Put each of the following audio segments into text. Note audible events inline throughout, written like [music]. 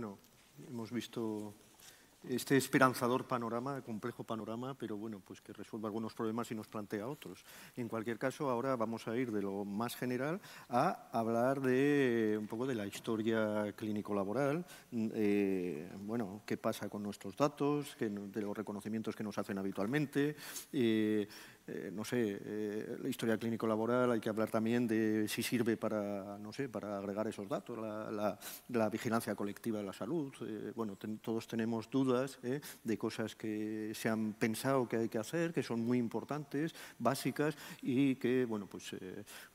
Bueno, hemos visto este esperanzador panorama, complejo panorama, pero bueno, pues que resuelva algunos problemas y nos plantea otros. En cualquier caso, ahora vamos a ir de lo más general a hablar de un poco de la historia clínico-laboral, mm, eh, bueno, qué pasa con nuestros datos, de los reconocimientos que nos hacen habitualmente, eh, eh, no sé, eh, la historia clínico-laboral, hay que hablar también de si sirve para, no sé, para agregar esos datos, la, vigilancia colectiva de la salud. Eh, bueno, todos tenemos dudas de cosas que se han pensado que hay que hacer, que son muy importantes, básicas y que, bueno, pues,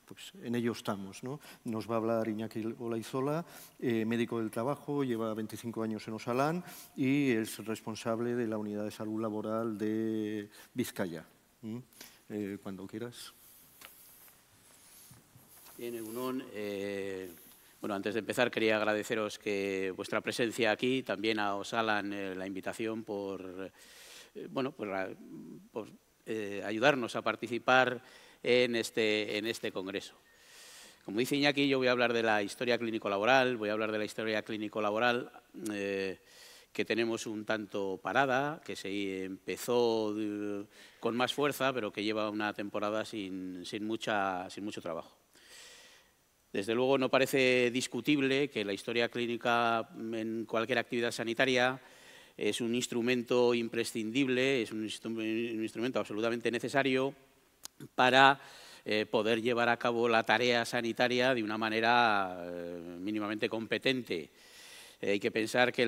pues en ello estamos. ¿no? Nos va a hablar Iñaki Olaizola, médico del trabajo, lleva 25 años en Osalán y es responsable de la unidad de salud laboral de Vizcaya. Eh, cuando quieras. Bien, Egunon. Eh, bueno, antes de empezar quería agradeceros que vuestra presencia aquí, también a Osalan eh, la invitación por, bueno, por, ayudarnos a participar en este, en este congreso. Como dice Iñaki, yo voy a hablar de la historia clínico-laboral, voy a hablar de la historia clínico-laboral que tenemos un tanto parada, que se empezó eh, con más fuerza, pero que lleva una temporada sin, sin, mucho trabajo. Desde luego no parece discutible que la historia clínica en cualquier actividad sanitaria es un instrumento imprescindible, es un, instrumento absolutamente necesario para eh, poder llevar a cabo la tarea sanitaria de una manera eh, mínimamente competente. Eh, hay que pensar eh, que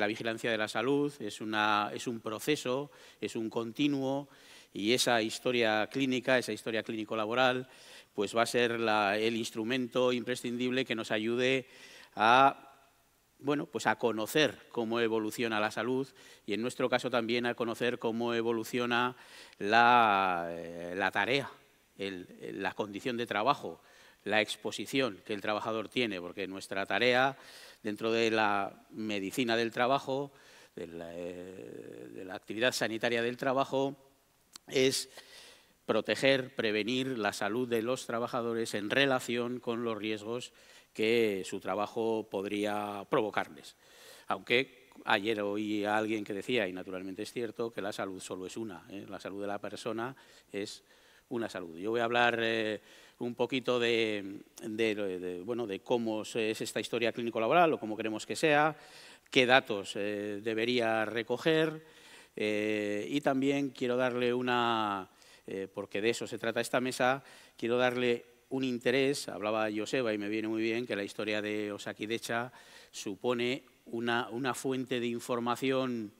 la, vigilancia de la salud es, un proceso, es un continuo, y esa historia clínica, esa historia clínico-laboral, pues va a ser el instrumento imprescindible que nos ayude a bueno, pues a conocer cómo evoluciona la salud y en nuestro caso también a conocer cómo evoluciona la, eh, tarea, la condición de trabajo, la exposición que el trabajador tiene, porque nuestra tarea dentro de la medicina del trabajo, eh, de la, actividad sanitaria del trabajo, es proteger, prevenir la salud de los trabajadores en relación con los riesgos que su trabajo podría provocarles. Aunque ayer oí a alguien que decía, y naturalmente es cierto, que la salud solo es una. ¿eh? La salud de la persona es una salud. Yo voy a hablar... Eh, un poquito de, bueno, de cómo es esta historia clínico-laboral o cómo queremos que sea, qué datos eh, debería recoger eh, y también quiero darle una, eh, porque de eso se trata esta mesa, quiero darle un interés, hablaba Joseba y me viene muy bien que la historia de Osakidecha supone una, una fuente de información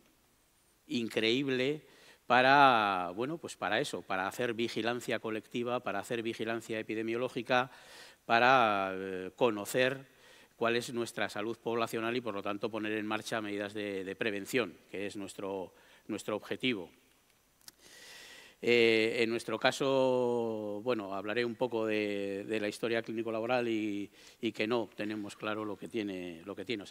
increíble para, bueno, pues para eso, para hacer vigilancia colectiva, para hacer vigilancia epidemiológica, para eh, conocer cuál es nuestra salud poblacional y, por lo tanto, poner en marcha medidas de, prevención, que es nuestro, nuestro objetivo. Eh, en nuestro caso, bueno, hablaré un poco de, la historia clínico-laboral y, que no tenemos claro lo que tiene, lo que tiene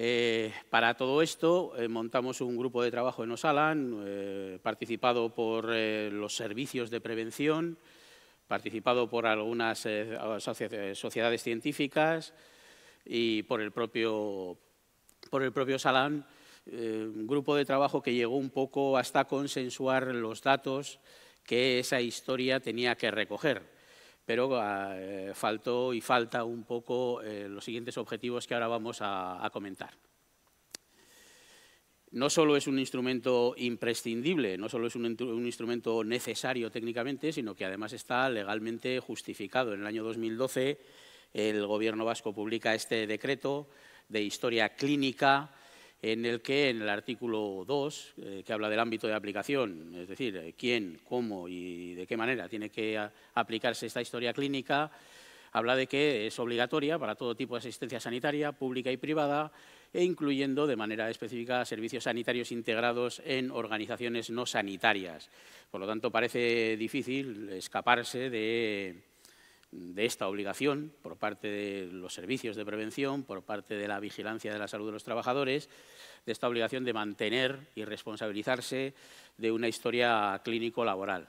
eh, para todo esto eh, montamos un grupo de trabajo en Osalan, eh, participado por los servicios de prevención, participado por algunas sociedades científicas y por el propio, por el propio un grupo de trabajo que llegó un poco hasta consensuar los datos que esa historia tenía que recoger pero eh, faltó y falta un poco eh, los siguientes objetivos que ahora vamos a, comentar. No solo es un instrumento imprescindible, no solo es un, un, instrumento necesario técnicamente, sino que además está legalmente justificado. En el año 2012 el Gobierno vasco publica este decreto de historia clínica en el que en el artículo 2, eh, que habla del ámbito de aplicación, es decir, eh, quién, cómo y de qué manera tiene que aplicarse esta historia clínica, habla de que es obligatoria para todo tipo de asistencia sanitaria, pública y privada, e incluyendo de manera específica servicios sanitarios integrados en organizaciones no sanitarias. Por lo tanto, parece difícil escaparse de de esta obligación por parte de los servicios de prevención, por parte de la vigilancia de la salud de los trabajadores, de esta obligación de mantener y responsabilizarse de una historia clínico-laboral.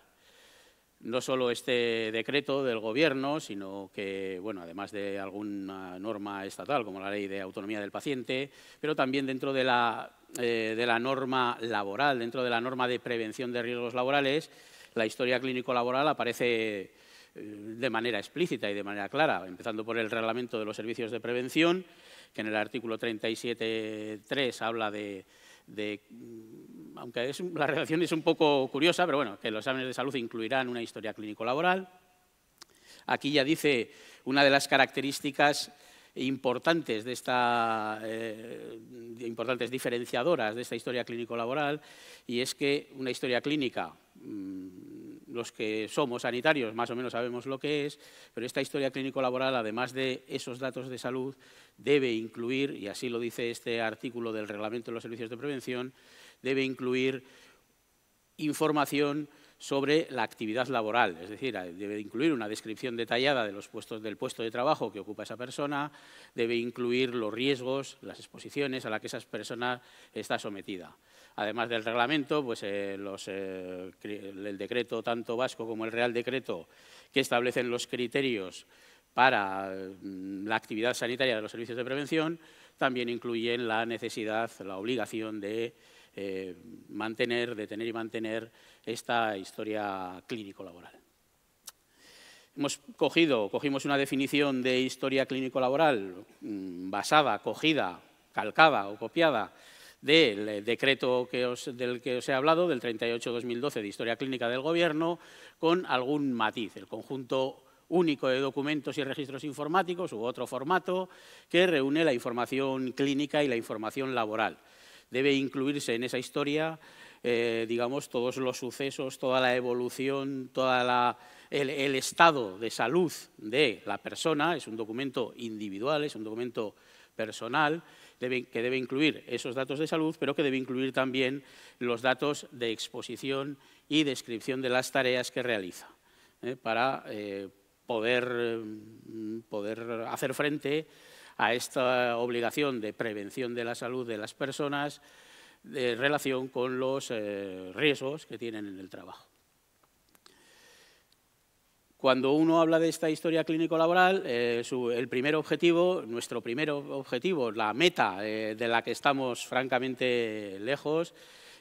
No solo este decreto del Gobierno, sino que, bueno, además de alguna norma estatal, como la Ley de Autonomía del Paciente, pero también dentro de la, eh, de la norma laboral, dentro de la norma de prevención de riesgos laborales, la historia clínico-laboral aparece de manera explícita y de manera clara, empezando por el reglamento de los servicios de prevención, que en el artículo 37.3 habla de, mm, aunque la relación es un poco curiosa, pero bueno, que los exámenes de salud incluirán una historia clínico-laboral. Aquí ya dice una de las características importantes, de esta, eh, importantes diferenciadoras de esta historia clínico-laboral, y es que una historia clínica mm, los que somos sanitarios más o menos sabemos lo que es, pero esta historia clínico-laboral, además de esos datos de salud, debe incluir, y así lo dice este artículo del Reglamento de los Servicios de Prevención, debe incluir información sobre la actividad laboral, es decir, debe incluir una descripción detallada de los puestos, del puesto de trabajo que ocupa esa persona, debe incluir los riesgos, las exposiciones a las que esa persona está sometida además del reglamento, pues, eh, eh, el decreto tanto vasco como el Real Decreto que establecen los criterios para mm, la actividad sanitaria de los servicios de prevención, también incluyen la necesidad, la obligación de eh, mantener, de tener y mantener esta historia clínico-laboral. Hemos cogido, cogimos una definición de historia clínico-laboral mm, basada, cogida, calcada o copiada del eh, decreto del que os he hablado, del 38-2012 de Historia Clínica del Gobierno, con algún matiz. El conjunto único de documentos y registros informáticos u otro formato que reúne la información clínica y la información laboral. Debe incluirse en esa historia, eh, digamos, todos los sucesos, toda la evolución, toda el, estado de salud de la persona, es un documento individual, es un documento personal, que debe incluir esos datos de salud, pero que debe incluir también los datos de exposición y descripción de las tareas que realiza ¿eh? para eh, poder, mm, poder hacer frente a esta obligación de prevención de la salud de las personas en relación con los eh, riesgos que tienen en el trabajo. Cuando uno habla de esta historia clínico-laboral, eh, el primer objetivo, nuestro primer objetivo, la meta eh, de la que estamos francamente lejos,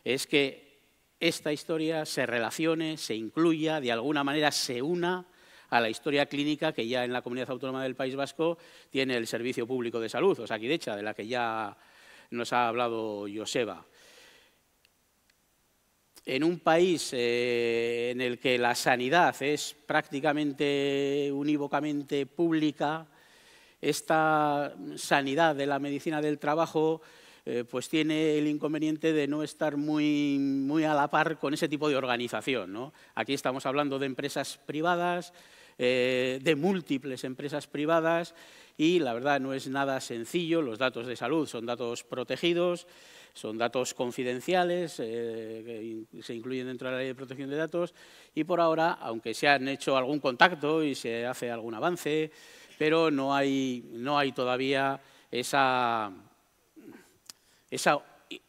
es que esta historia se relacione, se incluya, de alguna manera se una a la historia clínica que ya en la Comunidad Autónoma del País Vasco tiene el Servicio Público de Salud, o sea, aquí de la que ya nos ha hablado Joseba en un país eh, en el que la sanidad es prácticamente unívocamente pública, esta sanidad de la medicina del trabajo eh, pues tiene el inconveniente de no estar muy, a la par con ese tipo de organización. Aquí estamos hablando de empresas privadas, eh, de múltiples empresas privadas, y la verdad no es nada sencillo, los datos de salud son datos protegidos, son datos confidenciales, eh, que se incluyen dentro de la Ley de Protección de Datos y por ahora, aunque se han hecho algún contacto y se hace algún avance, pero no hay, no hay todavía esa, esa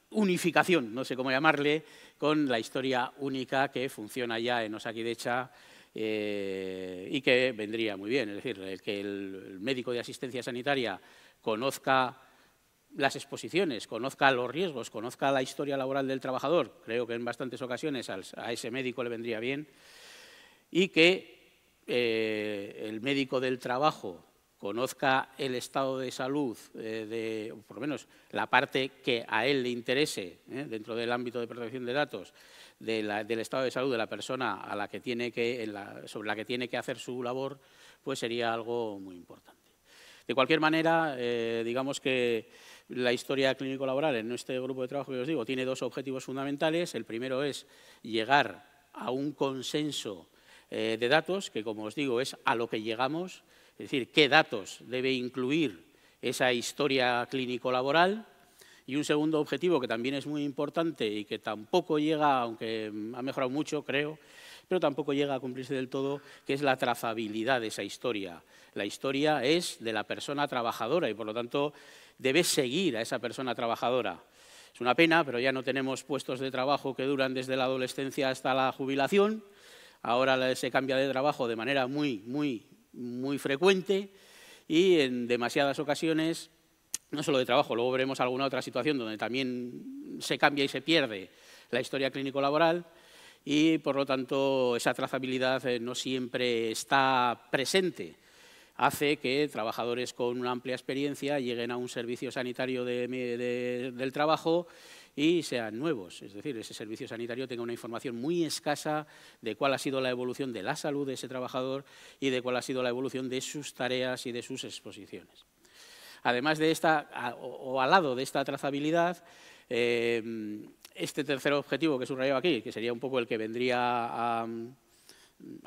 unificación, no sé cómo llamarle, con la historia única que funciona ya en Osakidecha eh, y que vendría muy bien. Es decir, que el médico de asistencia sanitaria conozca las exposiciones, conozca los riesgos, conozca la historia laboral del trabajador, creo que en bastantes ocasiones a ese médico le vendría bien, y que eh, el médico del trabajo conozca el estado de salud, eh, de, por lo menos la parte que a él le interese eh, dentro del ámbito de protección de datos, del estado de salud de la persona a la que tiene que, sobre la que tiene que hacer su labor, pues sería algo muy importante. De cualquier manera, digamos que la historia clínico-laboral en este grupo de trabajo que os digo tiene dos objetivos fundamentales. El primero es llegar a un consenso eh, de datos, que como os digo es a lo que llegamos, es decir, qué datos debe incluir esa historia clínico-laboral. Y un segundo objetivo que también es muy importante y que tampoco llega, aunque ha mejorado mucho, creo, pero tampoco llega a cumplirse del todo, que es la trazabilidad de esa historia. La historia es de la persona trabajadora y, por lo tanto, debe seguir a esa persona trabajadora. Es una pena, pero ya no tenemos puestos de trabajo que duran desde la adolescencia hasta la jubilación. Ahora se cambia de trabajo de manera muy, muy, muy frecuente y en demasiadas ocasiones, no solo de trabajo, luego veremos alguna otra situación donde también se cambia y se pierde la historia clínico-laboral, y, por lo tanto, esa trazabilidad eh, no siempre está presente hace que trabajadores con una amplia experiencia lleguen a un servicio sanitario del trabajo y sean nuevos. Es decir, ese servicio sanitario tenga una información muy escasa de cuál ha sido la evolución de la salud de ese trabajador y de cuál ha sido la evolución de sus tareas y de sus exposiciones. Además de esta, o al lado de esta trazabilidad, Em, este tercer objetivo que subrayo aquí, que sería un poco el que vendría a,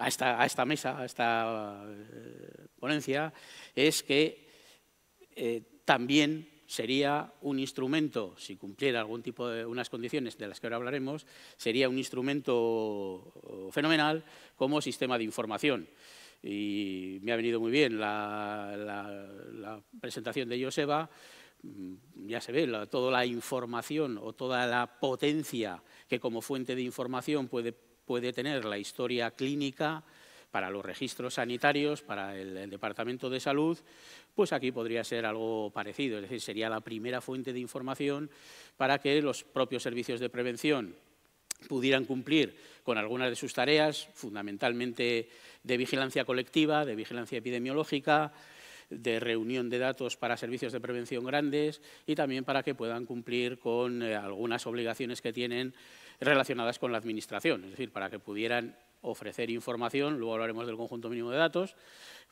esta, mesa, a esta eh, ponencia, es que eh, también sería un instrumento, si cumpliera algún tipo de unas condiciones de las que ahora hablaremos, sería un instrumento oh, fenomenal como sistema de información y me ha venido muy bien la, la, presentación de Joseba, Mm, ya se ve, toda la información o toda la potencia que como fuente de información puede, tener la historia clínica para los registros sanitarios, para el, Departamento de Salud, pues aquí podría ser algo parecido, es decir, sería la primera fuente de información para que los propios servicios de prevención pudieran cumplir con algunas de sus tareas, fundamentalmente de vigilancia colectiva, de vigilancia epidemiológica, de reunión de datos para servicios de prevención grandes y también para que puedan cumplir con eh, algunas obligaciones que tienen relacionadas con la Administración, es decir, para que pudieran ofrecer información, luego hablaremos del conjunto mínimo de datos,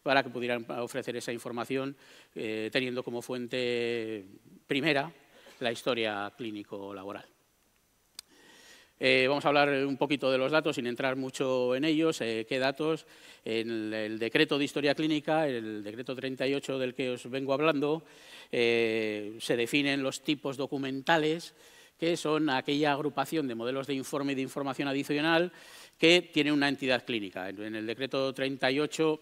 para que pudieran ofrecer esa información eh, teniendo como fuente primera la historia clínico-laboral. Eh, vamos a hablar un poquito de los datos sin entrar mucho en ellos. Eh, ¿Qué datos? En el, decreto de historia clínica, el decreto 38 del que os vengo hablando, eh, se definen los tipos documentales que son aquella agrupación de modelos de informe y de información adicional que tiene una entidad clínica. En, el decreto 38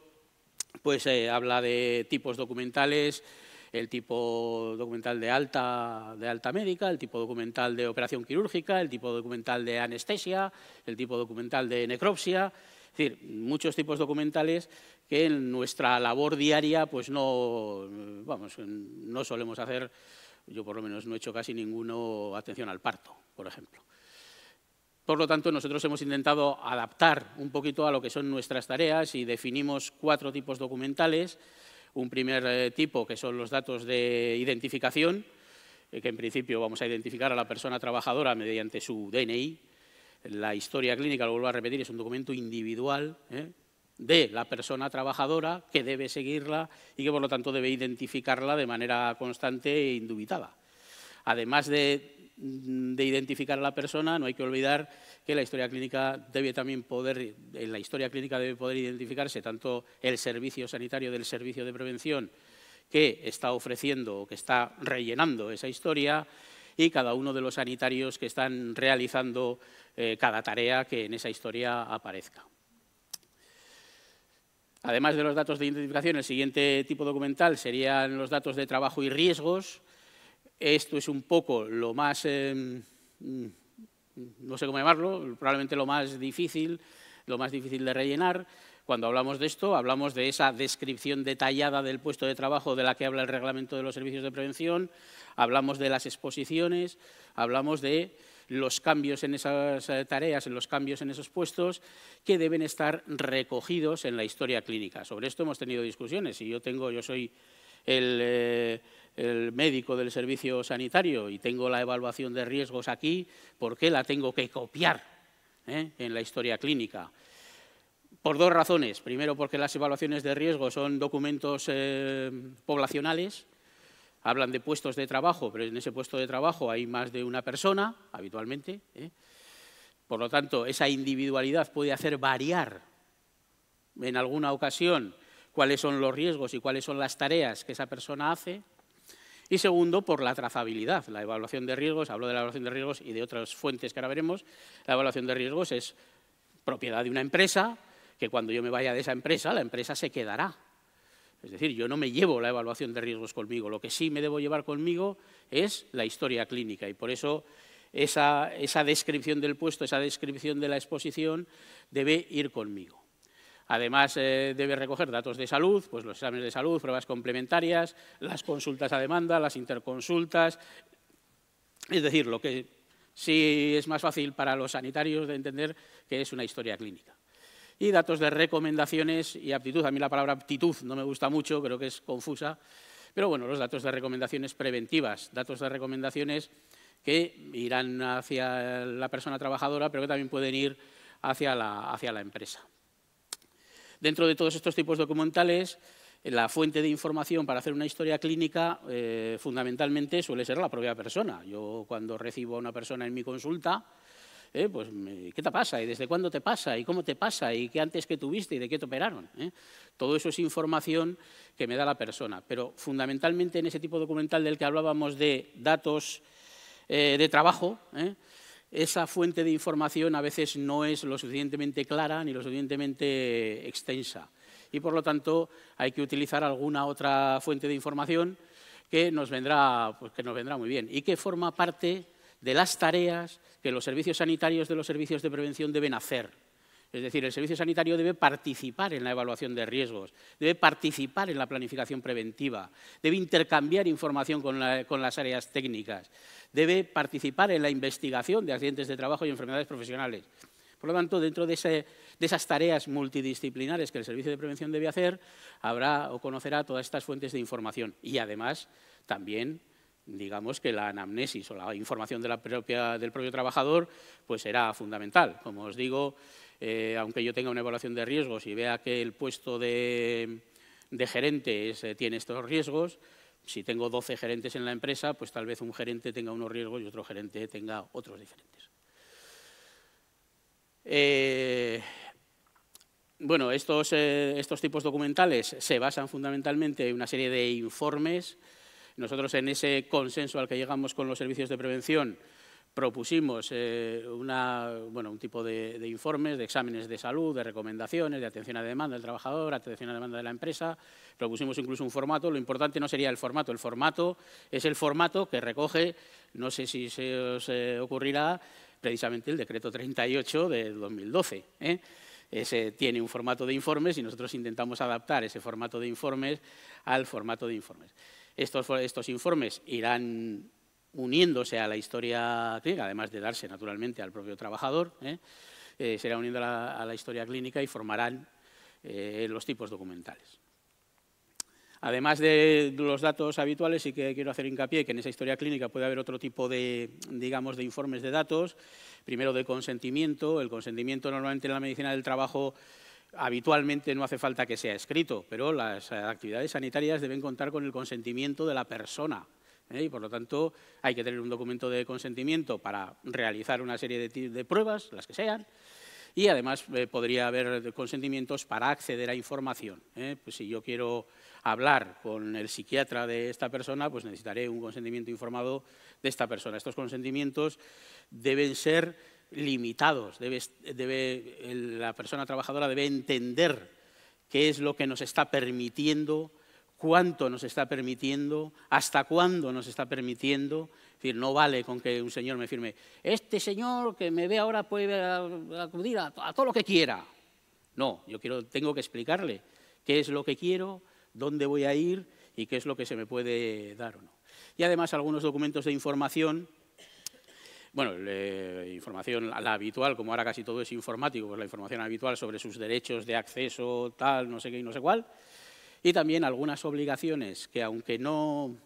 pues, habla de tipos documentales, el tipo documental de alta, de alta médica, el tipo documental de operación quirúrgica, el tipo documental de anestesia, el tipo documental de necropsia, es decir, muchos tipos documentales que en nuestra labor diaria pues no, vamos, no solemos hacer, yo por lo menos no he hecho casi ninguno atención al parto, por ejemplo. Por lo tanto, nosotros hemos intentado adaptar un poquito a lo que son nuestras tareas y definimos cuatro tipos documentales un primer eh, tipo, que son los datos de identificación, eh, que en principio vamos a identificar a la persona trabajadora mediante su DNI. La historia clínica, lo vuelvo a repetir, es un documento individual eh, de la persona trabajadora que debe seguirla y que, por lo tanto, debe identificarla de manera constante e indubitada. Además de de identificar a la persona, no hay que olvidar que la historia clínica debe también poder, en la historia clínica debe poder identificarse tanto el servicio sanitario del servicio de prevención que está ofreciendo o que está rellenando esa historia y cada uno de los sanitarios que están realizando eh, cada tarea que en esa historia aparezca. Además de los datos de identificación, el siguiente tipo documental serían los datos de trabajo y riesgos, esto es un poco lo más, em, no sé cómo llamarlo, probablemente lo más difícil, lo más difícil de rellenar. Cuando hablamos de esto, hablamos de esa descripción detallada del puesto de trabajo de la que habla el reglamento de los servicios de prevención, hablamos de las exposiciones, hablamos de los cambios en esas eh, tareas, en los cambios en esos puestos, que deben estar recogidos en la historia clínica. Sobre esto hemos tenido discusiones y yo tengo, yo soy el, eh, el médico del servicio sanitario y tengo la evaluación de riesgos aquí, ¿por qué la tengo que copiar eh, en la historia clínica? Por dos razones. Primero, porque las evaluaciones de riesgos son documentos eh, poblacionales, hablan de puestos de trabajo, pero en ese puesto de trabajo hay más de una persona, habitualmente. Eh. Por lo tanto, esa individualidad puede hacer variar en alguna ocasión cuáles son los riesgos y cuáles son las tareas que esa persona hace. Y segundo, por la trazabilidad. La evaluación de riesgos, hablo de la evaluación de riesgos y de otras fuentes que ahora veremos, la evaluación de riesgos es propiedad de una empresa, que cuando yo me vaya de esa empresa, la empresa se quedará. Es decir, yo no me llevo la evaluación de riesgos conmigo, lo que sí me debo llevar conmigo es la historia clínica y por eso esa, esa descripción del puesto, esa descripción de la exposición debe ir conmigo. Además, eh, debe recoger datos de salud, pues los exámenes de salud, pruebas complementarias, las consultas a demanda, las interconsultas. Es decir, lo que sí es más fácil para los sanitarios de entender que es una historia clínica. Y datos de recomendaciones y aptitud. A mí la palabra aptitud no me gusta mucho, creo que es confusa. Pero bueno, los datos de recomendaciones preventivas, datos de recomendaciones que irán hacia la persona trabajadora, pero que también pueden ir hacia la empresa. Dentro de todos estos tipos documentales, eh, la fuente de información para hacer una historia clínica eh, fundamentalmente suele ser la propia persona. Yo cuando recibo a una persona en mi consulta, eh, pues, ¿qué te pasa? ¿Y desde cuándo te pasa? ¿Y cómo te pasa? ¿Y qué antes que tuviste? ¿Y de qué te operaron? Todo eso es información que me da la persona. Pero fundamentalmente en ese tipo de documental del que hablábamos de datos de trabajo, esa fuente de información a veces no es lo suficientemente clara ni lo suficientemente extensa. Y por lo tanto hay que utilizar alguna otra fuente de información que nos vendrá, pues, nos vendrá muy bien y que forma parte de las tareas que los servicios sanitarios de los servicios de prevención deben hacer es decir, el servicio sanitario debe participar en la evaluación de riesgos, debe participar en la planificación preventiva, debe intercambiar información con, las áreas técnicas, debe participar en la investigación de accidentes de trabajo y enfermedades profesionales. Por lo tanto, dentro de, esas tareas multidisciplinares que el Servicio de Prevención debe hacer, habrá o conocerá todas estas fuentes de información y, además, también digamos que la anamnesis o la información del propio trabajador pues será fundamental. Como os digo, eh, aunque yo tenga una evaluación de riesgos y vea que el puesto de, gerente eh, tiene estos riesgos, si tengo 12 gerentes en la empresa, pues tal vez un gerente tenga unos riesgos y otro gerente tenga otros diferentes. Eh, bueno, estos, estos, tipos documentales se basan fundamentalmente en una serie de informes. Nosotros en ese consenso al que llegamos con los servicios de prevención propusimos eh, un tipo de, informes, de exámenes de salud, de recomendaciones, de atención a demanda del trabajador, atención a demanda de la empresa, propusimos incluso un formato, lo importante no sería el formato, el formato es el formato que recoge, no sé si se os eh, ocurrirá, precisamente el decreto 38 de 2012. ¿eh? Ese tiene un formato de informes y nosotros intentamos adaptar ese formato de informes al formato de informes. estos informes irán uniéndose a la historia clínica, además de darse naturalmente al propio trabajador, ¿eh? Eh, será uniendo a la, historia clínica y formarán eh, los tipos documentales. Además de los datos habituales, sí que quiero hacer hincapié que en esa historia clínica puede haber otro tipo de, digamos, de informes de datos. Primero, de consentimiento. El consentimiento normalmente en la medicina del trabajo habitualmente no hace falta que sea escrito, pero las actividades sanitarias deben contar con el consentimiento de la persona ¿eh? Y por lo tanto hay que tener un documento de consentimiento para realizar una serie de, pruebas, las que sean, y además eh, podría haber consentimientos para acceder a información. ¿eh? Pues si yo quiero hablar con el psiquiatra de esta persona, pues necesitaré un consentimiento informado de esta persona. Estos consentimientos deben ser limitados, la persona trabajadora debe entender qué es lo que nos está permitiendo cuánto nos está permitiendo, hasta cuándo nos está permitiendo. Es decir, no vale con que un señor me firme, este señor que me ve ahora puede acudir a, todo lo que quiera. No, yo quiero, tengo que explicarle qué es lo que quiero, dónde voy a ir y qué es lo que se me puede dar o no. Y además algunos documentos de información bueno, la información, la habitual, como ahora casi todo es informático, pues la información habitual sobre sus derechos de acceso, tal, no sé qué y no sé cuál, y también algunas obligaciones que, aunque no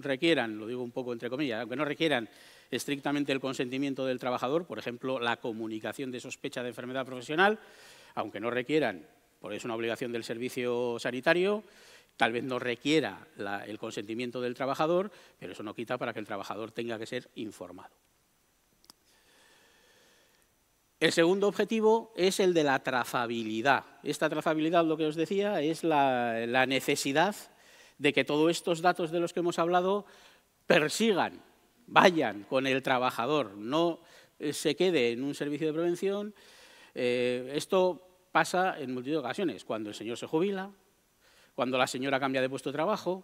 requieran, lo digo un poco entre comillas, aunque no requieran estrictamente el consentimiento del trabajador, por ejemplo, la comunicación de sospecha de enfermedad profesional, aunque no requieran, porque es una obligación del servicio sanitario, tal vez no requiera el consentimiento del trabajador, pero eso no quita para que el trabajador tenga que ser informado. El segundo objetivo es el de la trazabilidad. Esta trazabilidad, lo que os decía, es la, necesidad de que todos estos datos de los que hemos hablado persigan, vayan con el trabajador, no eh, se quede en un servicio de prevención. Eh, esto pasa en multitud de ocasiones, cuando el señor se jubila, cuando la señora cambia de puesto de trabajo,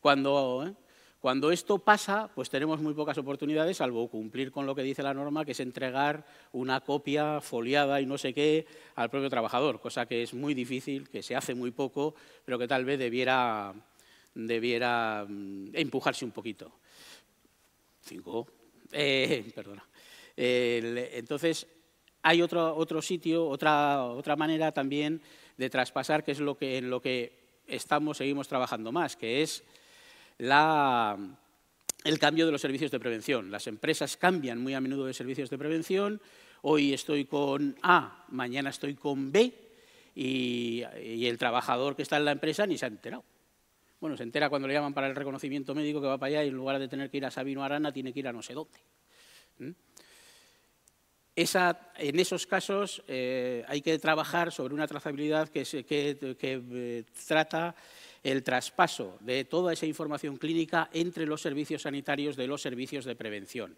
cuando... Eh, cuando esto pasa, pues tenemos muy pocas oportunidades, salvo cumplir con lo que dice la norma, que es entregar una copia foliada y no sé qué al propio trabajador, cosa que es muy difícil, que se hace muy poco, pero que tal vez debiera, debiera mm, empujarse un poquito. Cinco. [laughs] Eh, perdona. entonces, hay otro, otro sitio, otra, otra manera también de traspasar, que es lo que, en lo que estamos, seguimos trabajando más, que es el cambio de los servicios de prevención. Las empresas cambian muy a menudo de servicios de prevención. Hoy estoy con A, mañana estoy con B y, el trabajador que está en la empresa ni se ha enterado. Bueno, se entera cuando le llaman para el reconocimiento médico que va para allá y en lugar de tener que ir a Sabino Arana tiene que ir a no sé dónde. ¿Mm? Esa, en esos casos eh, hay que trabajar sobre una trazabilidad que, que, eh, trata el traspaso de toda esa información clínica entre los servicios sanitarios de los servicios de prevención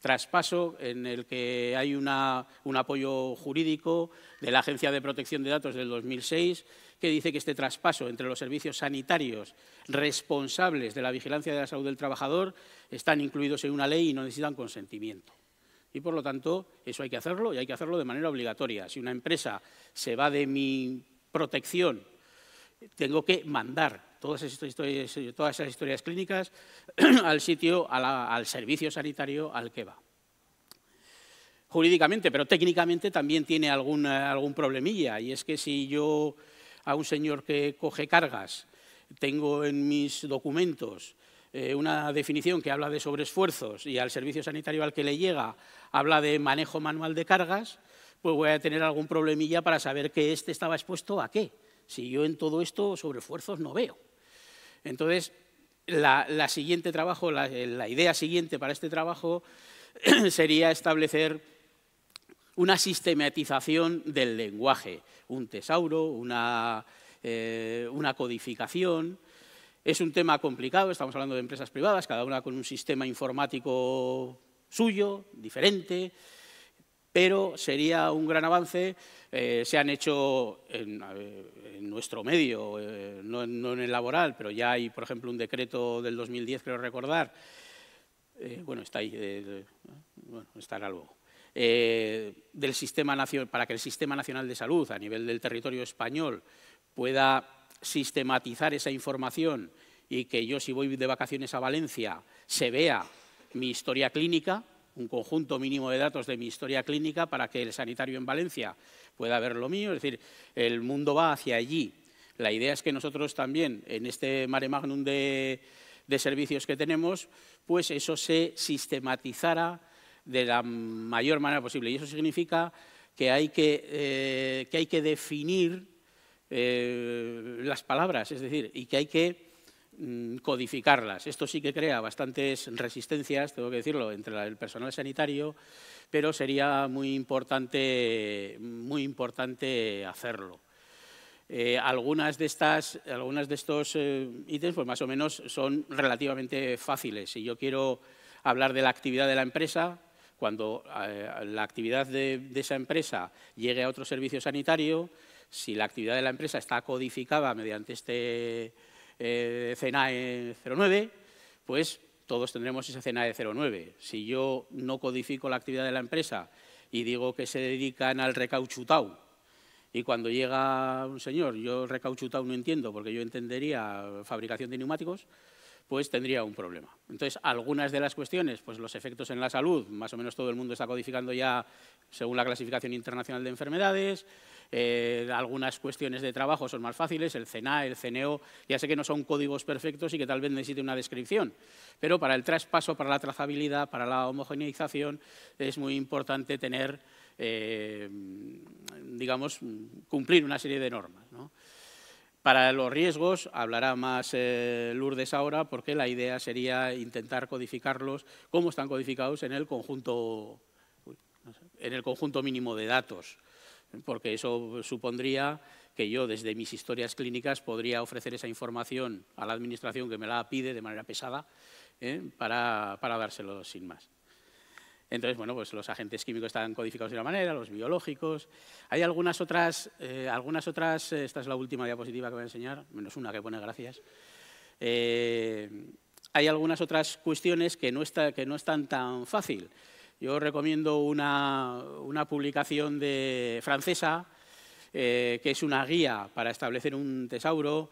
traspaso en el que hay un apoyo jurídico de la Agencia de Protección de Datos del 2006 que dice que este traspaso entre los servicios sanitarios responsables de la vigilancia de la salud del trabajador están incluidos en una ley y no necesitan consentimiento. Y, por lo tanto, eso hay que hacerlo y hay que hacerlo de manera obligatoria. Si una empresa se va de mi protección tengo que mandar todas esas historias, todas esas historias clínicas [clears throat] al sitio, al servicio sanitario al que va. Jurídicamente, pero técnicamente también tiene eh, algún, problemilla, y es que si yo a un señor que coge cargas tengo en mis documentos eh, una definición que habla de sobreesfuerzos y al servicio sanitario al que le llega habla de manejo manual de cargas, pues voy a tener algún problemilla para saber que este estaba expuesto a qué si yo en todo esto sobre esfuerzos no veo. Entonces, la, siguiente trabajo, la, idea siguiente para este trabajo [clears throat] sería establecer una sistematización del lenguaje, un tesauro, eh, una codificación. Es un tema complicado, estamos hablando de empresas privadas, cada una con un sistema informático suyo, diferente, pero sería un gran avance. Eh, se han hecho en, eh, nuestro medio, eh, no, en el laboral, pero ya hay, por ejemplo, un decreto del 2010, creo recordar, bueno, está ahí, bueno, está en algo, para que el Sistema Nacional de Salud a nivel del territorio español pueda sistematizar esa información y que yo si voy de vacaciones a Valencia se vea mi historia clínica, un conjunto mínimo de datos de mi historia clínica para que el sanitario en Valencia pueda ver lo mío. Es decir, el mundo va hacia allí. La idea es que nosotros también, en este mare magnum de, servicios que tenemos, pues eso se sistematizara de la mayor manera posible. Y eso significa que hay que, eh, que, hay que definir eh, las palabras, es decir, y que hay que Mm, codificarlas. Esto sí que crea bastantes resistencias, tengo que decirlo, entre el personal sanitario, pero sería muy importante, muy importante hacerlo. Eh, algunas de estas, algunas de estos eh, ítems, pues más o menos son relativamente fáciles. Si yo quiero hablar de la actividad de la empresa, cuando eh, la actividad de esa empresa llegue a otro servicio sanitario, si la actividad de la empresa está codificada mediante este eh, CNAE 09, pues todos tendremos esa de 09. Si yo no codifico la actividad de la empresa y digo que se dedican al recauchutau y cuando llega un señor, yo recauchutau no entiendo, porque yo entendería fabricación de neumáticos, pues tendría un problema. Entonces, algunas de las cuestiones, pues los efectos en la salud, más o menos todo el mundo está codificando ya según la clasificación internacional de enfermedades, eh, algunas cuestiones de trabajo son más fáciles, el CNA, el CNEO, ya sé que no son códigos perfectos y que tal vez necesite una descripción, pero para el traspaso, para la trazabilidad, para la homogeneización, es muy importante tener, eh, digamos, cumplir una serie de normas. Para los riesgos hablará más eh, Lourdes ahora porque la idea sería intentar codificarlos como están codificados en el conjunto, en el conjunto mínimo de datos porque eso supondría que yo desde mis historias clínicas podría ofrecer esa información a la Administración que me la pide de manera pesada ¿eh? para, dárselo sin más. Entonces, bueno, pues los agentes químicos están codificados de una manera, los biológicos. Hay algunas otras, eh, algunas otras, eh, esta es la última diapositiva que voy a enseñar, menos una que pone gracias. hay algunas otras cuestiones que no, que no están tan fácil. Yo recomiendo una, una publicación de, francesa, eh, que es una guía para establecer un tesauro,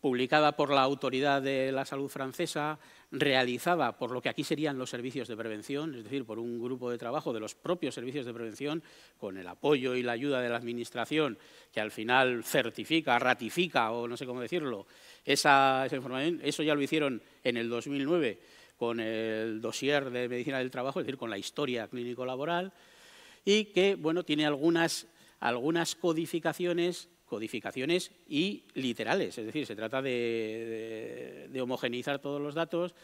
publicada por la Autoridad de la Salud francesa, realizada por lo que aquí serían los servicios de prevención, es decir, por un grupo de trabajo de los propios servicios de prevención, con el apoyo y la ayuda de la Administración, que al final certifica, ratifica, o no sé cómo decirlo, esa, esa información. Eso ya lo hicieron en el 2009 con el dossier de medicina del trabajo, es decir, con la historia clínico-laboral, y que bueno, tiene algunas, algunas codificaciones codificaciones y literales, es decir, se trata de, de, homogeneizar todos los datos,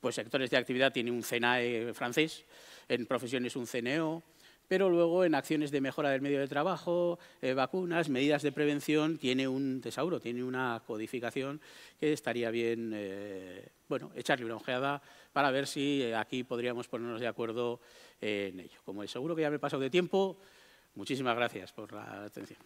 pues sectores de actividad tiene un CNAE francés, en profesiones un CNEO, pero luego en acciones de mejora del medio de trabajo, eh, vacunas, medidas de prevención, tiene un tesauro, tiene una codificación que estaría bien eh, bueno, echarle una ojeada para ver si eh, aquí podríamos ponernos de acuerdo en ello. Como es seguro que ya me he pasado de tiempo, muchísimas gracias por la atención.